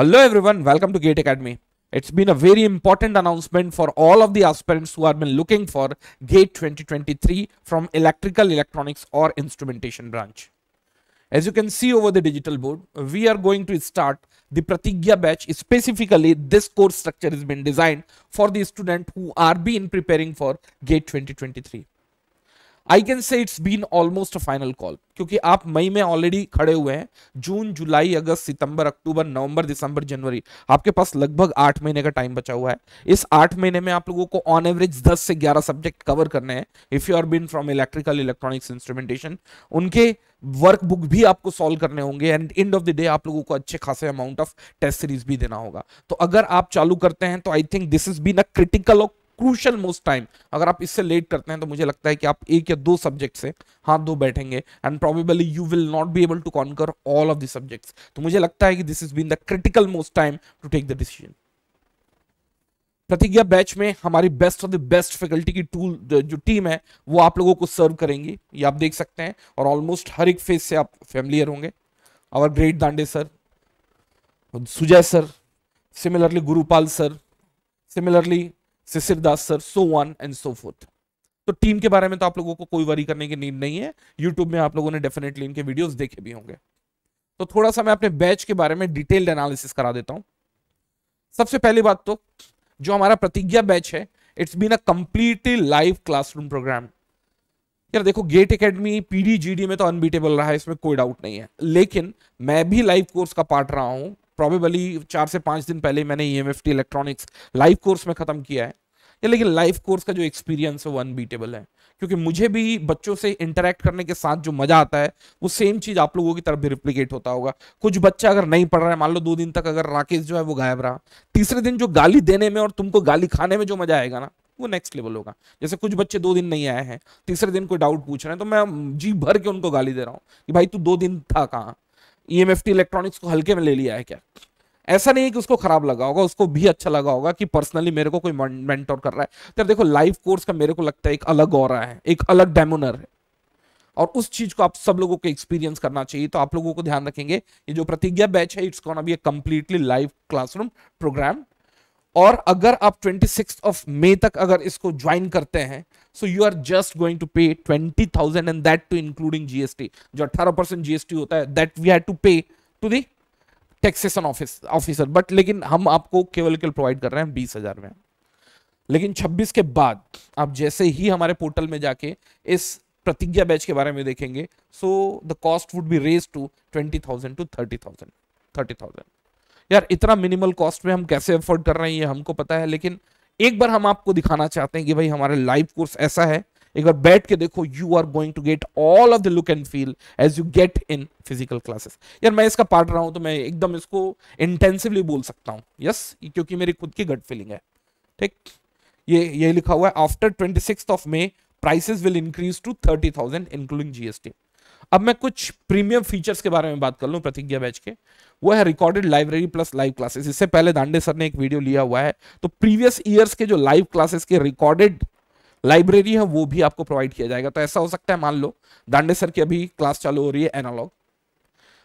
Hello everyone, welcome to Gate Academy. It's been a very important announcement for all of the aspirants who have been looking for GATE 2023 from electrical, electronics or instrumentation branch. As you can see over the digital board, we are going to start the Pratigya batch. Specifically, this course structure has been designed for the student who are being preparing for GATE 2023. I can say it's been almost a final call क्योंकि आप मई में already खड़े हुए हैं जून जुलाई अगस्त सितंबर अक्टूबर नवंबर दिसंबर जनवरी आपके पास लगभग आठ महीने का टाइम बचा हुआ है इस आठ महीने में आप लोगों को ऑन एवरेज दस से ग्यारह सब्जेक्ट कवर करने हैं if you are been from electrical electronics instrumentation उनके वर्क बुक भी आपको सॉल्व करने होंगे and end of the day आप लोगों को अच्छे खासे अमाउंट ऑफ टेस्ट सीरीज भी देना होगा तो अगर आप चालू करते हैं तो I think this is been a critical और क्रूशल मोस्ट टाइम अगर आप इससे लेट करते हैं तो मुझे लगता है कि आप एक या दो सब्जेक्ट से हाथ दो बैठेंगे and probably you will not be able to conquer all of the subjects तो मुझे लगता है कि this is been the critical most time to take the decision Pratigya batch में हमारी best of the best faculty की टूल जो टीम है वो आप लोगों को सर्व करेंगी ये आप देख सकते हैं और ऑलमोस्ट हर एक फेज से आप फैमिलियर होंगे our great Dande sir Sujay sir similarly Gurupal sir similarly Shishir Das sir so on and so forth तो टीम के बारे में तो आप लोगों को कोई वरी करने की नीड नहीं है यूट्यूब में आप लोगों ने डेफिनेटली इनके वीडियोस देखे भी होंगे तो थोड़ा सा मैं अपने बैच के बारे में डिटेल्ड एनालिसिस करा देता हूं सबसे पहली बात तो जो हमारा प्रतिज्ञा बैच है it's been a completely live classroom program यार देखो गेट एकेडमी पीडी जीडी में तो अनबीटेबल रहा है इसमें कोई डाउट नहीं है लेकिन मैं भी लाइव कोर्स का पार्ट रहा हूं प्रॉबेबली चार से पाँच दिन पहले मैंने E M electronics live course में ख़त्म किया है या लेकिन लाइव कोर्स का जो एक्सपीरियंस है वो अनबीटेबल है क्योंकि मुझे भी बच्चों से इंटरेक्ट करने के साथ जो मज़ा आता है वो सेम चीज़ आप लोगों की तरफ भी रिप्लीकेट होता होगा कुछ बच्चा अगर नहीं पढ़ रहा है मान लो दो दिन तक अगर राकेश जो है वो गायब रहा तीसरे दिन जो गाली देने में और तुमको गाली खाने में जो मज़ा आएगा ना वो नेक्स्ट लेवल होगा जैसे कुछ बच्चे दो दिन नहीं आए हैं तीसरे दिन कोई डाउट पूछ रहे हैं तो मैं जी भर के उनको गाली दे रहा हूँ कि भाई तू दो दिन था कहाँ ईएमएफटी e इलेक्ट्रॉनिक्स को हल्के में ले लिया है क्या ऐसा नहीं है कि उसको खराब लगा होगा उसको भी अच्छा लगा होगा कि पर्सनली मेरे को कोई मेंटोर कर रहा है तो देखो लाइव कोर्स का मेरे को लगता है एक अलग और है एक अलग डेमोनर है और उस चीज को आप सब लोगों को एक्सपीरियंस करना चाहिए तो आप लोगों को ध्यान रखेंगे ये जो प्रतिज्ञा बैच है इट्स कॉन अभी कंप्लीटली लाइव क्लासरूम प्रोग्राम और अगर आप ट्वेंटी सिक्स ऑफ मे तक अगर इसको ज्वाइन करते हैं so you are just going to pay twenty thousand and that too including GST जो अट्ठारह परसेंट जीएसटी होता है that we had to pay to the taxation office officer but लेकिन हम आपको केवल केवल प्रोवाइड कर रहे हैं बीस हजार में लेकिन 26 के बाद आप जैसे ही हमारे पोर्टल में जाके इस प्रतिज्ञा बैच के बारे में देखेंगे so the cost would be raise to twenty thousand to thirty thousand thirty thousand यार इतना मिनिमल कॉस्ट में हम कैसे अफोर्ड कर रहे हैं ये हमको पता है लेकिन एक बार हम आपको दिखाना चाहते हैं कि भाई हमारा लाइव कोर्स ऐसा है एक बार बैठ के देखो you are going to get all of the look and feel as you get in physical classes यार मैं इसका पार्ट रहा हूं तो मैं एकदम इसको इंटेंसिवली बोल सकता हूं यस yes, क्योंकि मेरी खुद की गट फीलिंग है ठीक ये ये लिखा हुआ है after twenty of May prices will increase to thirty thousand including GST अब मैं कुछ प्रीमियम फीचर्स के बारे में बात कर लूँ प्रतिज्ञा बैच के वो है recorded library plus live classes इससे पहले दांडे सर ने एक वीडियो लिया हुआ है तो प्रीवियस ईयर्स के जो लाइव क्लासेस के रिकॉर्डेड लाइब्रेरी है वो भी आपको प्रोवाइड किया जाएगा तो ऐसा हो सकता है मान लो दांडे सर की अभी क्लास चालू हो रही है एनालॉग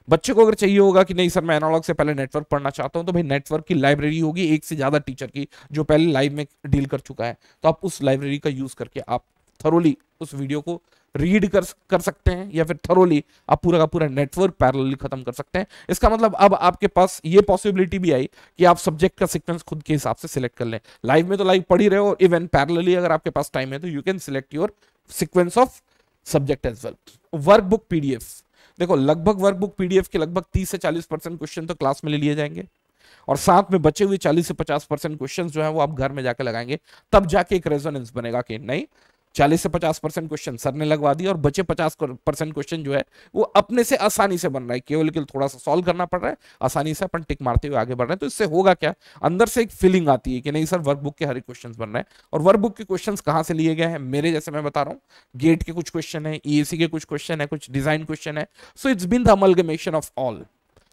बच्चे को अगर चाहिए होगा कि नहीं सर मैं एनालॉग से पहले नेटवर्क पढ़ना चाहता हूँ तो भाई नेटवर्क की लाइब्रेरी होगी एक से ज़्यादा टीचर की जो पहले लाइव में डील कर चुका है तो आप उस लाइब्रेरी का यूज़ करके आप थरोली उस वीडियो को रीड कर कर सकते हैं या फिर थरोली आप पूरा का पूरा नेटवर्क पैरेलली खत्म कर सकते हैं इसका मतलब अब आपके पास ये पॉसिबिलिटी भी आई कि आप सब्जेक्ट का सीक्वेंस खुद के हिसाब से सिलेक्ट कर लें लाइव में तो लाइव पढ़ ही रहे हो इवन पैरेलली अगर आपके पास टाइम है तो you can select your sequence of subject as well workbook देखो लगभग वर्क बुक के लगभग तीस से चालीस परसेंट क्वेश्चन तो क्लास में ले लिए जाएंगे और साथ में बचे हुए 40 से 50 परसेंट क्वेश्चन जो है वो आप घर में जाकर लगाएंगे तब जाके एक रेजोनेंस बनेगा कि नहीं चालीस से पचास परसेंट क्वेश्चन सर ने लगवा दिया और बचे पचास परसेंट क्वेश्चन जो है वो अपने से आसानी से बन रहा है केवल केवल थोड़ा सा सॉल्व करना पड़ रहा है आसानी से अपन टिक मारते हुए आगे बढ़ रहे हैं तो इससे होगा क्या अंदर से एक फीलिंग आती है कि नहीं सर वर्कबुक के हर क्वेश्चन बन रहे हैं और वर्कबुक के क्वेश्चन कहाँ से लिए गए हैं मेरे जैसे मैं बता रहा हूँ गेट के कुछ क्वेश्चन है ई के कुछ क्वेश्चन है कुछ डिजाइन क्वेश्चन है so it's been the amalgamation of all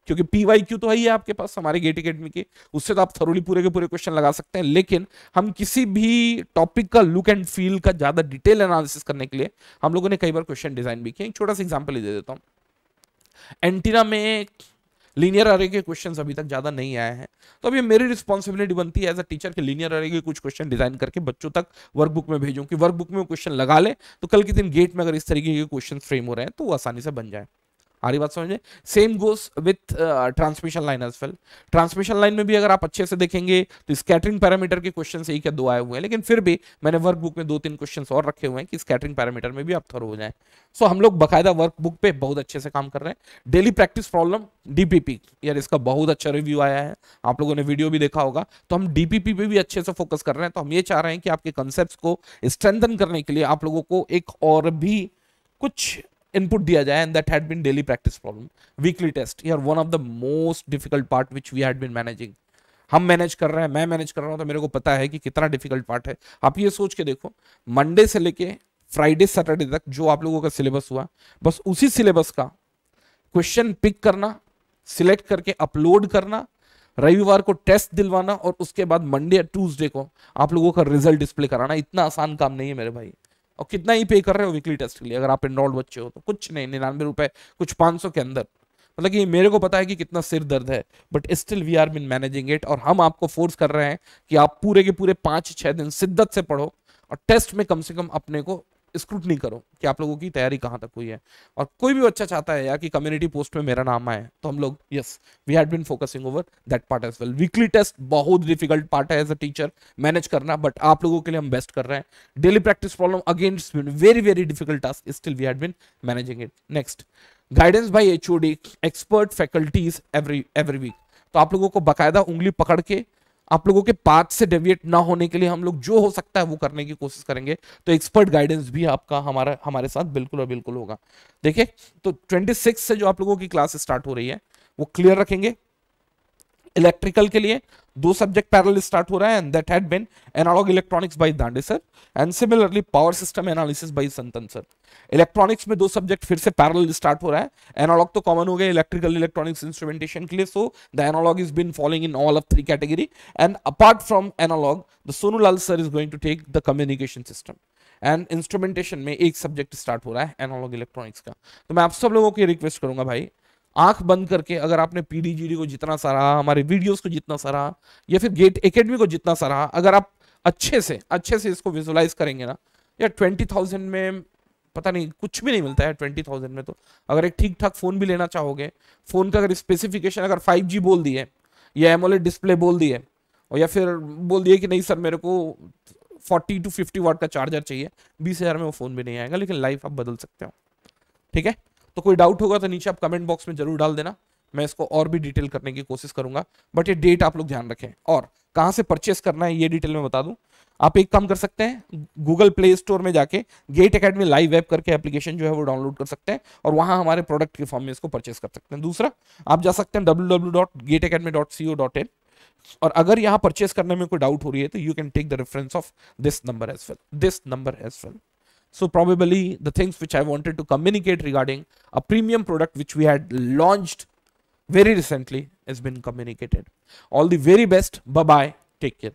क्योंकि पीवाई क्यू तो है ही आपके पास हमारे गेट अकेडमी के उससे तो आप थरोली पूरे के पूरे क्वेश्चन लगा सकते हैं लेकिन हम किसी भी टॉपिक का लुक एंड फील का ज्यादा डिटेल एनालिसिस करने के लिए हम लोगों ने कई बार क्वेश्चन डिजाइन भी किया एक छोटा सा एग्जाम्पल दे देता हूँ एंटीना में लीनियर अरे के क्वेश्चंस अभी तक ज़्यादा नहीं आए हैं तो अब ये मेरी रिस्पॉन्सिबिलिटी बनती है एज अ टीचर के लीनियर अरे के कुछ क्वेश्चन डिजाइन करके बच्चों तक वर्कबुक में भेजूं कि वर्कबुक में क्वेश्चन लगा ले तो कल के दिन गेट में अगर इस तरीके के क्वेश्चन फ्रेम हो रहे हैं तो वो आसानी से बन जाए आ रही बात समझ same goes with transmission line as well transmission line में भी अगर आप अच्छे से देखेंगे तो स्कैटरिंग पैरामीटर के क्वेश्चन से ही क्या दो आए हुए हैं लेकिन फिर भी मैंने वर्क बुक में दो तीन क्वेश्चन और रखे हुए हैं कि स्कैटरिंग पैरामीटर में भी आप थोड़ा हो जाए सो so, हम लोग बकायदा वर्क बुक पे बहुत अच्छे से काम कर रहे हैं डेली प्रैक्टिस प्रॉब्लम डीपीपी यार इसका बहुत अच्छा रिव्यू आया है आप लोगों ने वीडियो भी देखा होगा तो हम डीपीपी पे भी अच्छे से फोकस कर रहे हैं तो हम ये चाह रहे हैं कि आपके कंसेप्ट को स्ट्रेंथन करने के लिए आप लोगों को एक और भी कुछ इनपुट दिया जाए and that had been daily practice problem weekly test are one of the most difficult part which we had been managing हम मैनेज कर रहे हैं मैं मैनेज कर रहा हूँ तो मेरे को पता है कि कितना डिफिकल्ट पार्ट है आप ये सोच के देखो मंडे से लेके फ्राइडे सैटरडे तक जो आप लोगों का सिलेबस हुआ बस उसी सिलेबस का क्वेश्चन पिक करना सिलेक्ट करके अपलोड करना रविवार को टेस्ट दिलवाना और उसके बाद मंडे या ट्यूसडे को आप लोगों का रिजल्ट डिस्प्ले कराना इतना आसान काम नहीं है मेरे भाई और कितना ही पे कर रहे हो वीकली टेस्ट के लिए अगर आप इनरोल्ड बच्चे हो तो कुछ नहीं निन्यानवे रुपए कुछ पाँच सौ के अंदर मतलब कि मेरे को पता है कि कितना सिर दर्द है but still we are been managing it और हम आपको फोर्स कर रहे हैं कि आप पूरे के पूरे पाँच छः दिन शिद्दत से पढ़ो और टेस्ट में कम से कम अपने को स्क्रूटनी करो कि आप लोगों की तैयारी कहाँ तक हुई है और कोई भी बच्चा चाहता है यार कि कम्युनिटी पोस्ट में मेरा नाम आए तो हम लोग yes we had been focusing over that part as well weekly test बहुत डिफिकल्ट पार्ट है एज अ टीचर मैनेज करना बट आप लोगों के लिए हम बेस्ट कर रहे हैं daily practice problem against been very very difficult task still we had been managing it next guidance by each expert faculties every every week तो आप लोगों को बाकायदा उंगली पकड़ के आप लोगों के पाथ से डेविएट ना होने के लिए हम लोग जो हो सकता है वो करने की कोशिश करेंगे तो एक्सपर्ट गाइडेंस भी आपका हमारा हमारे साथ बिल्कुल और बिल्कुल होगा देखिए तो 26 से जो आप लोगों की क्लास स्टार्ट हो रही है वो क्लियर रखेंगे इलेक्ट्रिकल के लिए दो सब्जेक्ट पैरल स्टार्ट हो रहा है and that had been analog electronics by Dande sir and similarly power system analysis by Santan sir electronics में दो सब्जेक्ट फिर से पैरल स्टार्ट हो रहा है एनालॉग तो कॉमन हो गया इलेक्ट्रिकल इलेक्ट्रॉनिक्स इंस्ट्रूमेंटेशन के लिए so the analog is been following in all of three category and apart from analog the Sonu Lal sir is going to take the communication system and instrumentation में एक subject start हो रहा है analogue electronics का तो मैं आप सब लोगों की रिक्वेस्ट करूंगा भाई आंख बंद करके अगर आपने पीडीजीडी को जितना सराहा हमारे वीडियोस को जितना सराहा या फिर गेट एकेडमी को जितना सराहा अगर आप अच्छे से अच्छे से इसको विजुलाइज करेंगे ना या ट्वेंटी थाउजेंड में पता नहीं कुछ भी नहीं मिलता है ट्वेंटी थाउजेंड में तो अगर एक ठीक ठाक फ़ोन भी लेना चाहोगे फ़ोन का अगर स्पेसिफिकेशन अगर फाइव जी बोल दिए या एमोलेड डिस्प्ले बोल दिए और या फिर बोल दिए कि नहीं सर मेरे को फोर्टी टू फिफ्टी वाट का चार्जर चाहिए बीस हज़ार में वो फ़ोन भी नहीं आएगा लेकिन लाइफ आप बदल सकते हो ठीक है तो कोई डाउट होगा तो नीचे आप कमेंट बॉक्स में जरूर डाल देना मैं इसको और भी डिटेल करने की कोशिश करूंगा बट ये डेट आप लोग ध्यान रखें और कहाँ से परचेस करना है ये डिटेल में बता दूँ आप एक काम कर सकते हैं गूगल प्ले स्टोर में जाके गेट अकेडमी लाइव ऐप करके एप्लीकेशन जो है वो डाउनलोड कर सकते हैं और वहां हमारे प्रोडक्ट के फॉर्म में इसको परचेस कर सकते हैं दूसरा आप जा सकते हैं www.gateacademy.co.in और अगर यहाँ परचेस करने में कोई डाउट हो रही है तो you can take the reference of this number as well this number as well So probably the things which I wanted to communicate regarding a premium product which we had launched very recently has been communicated. All the very best. Bye-bye. Take care.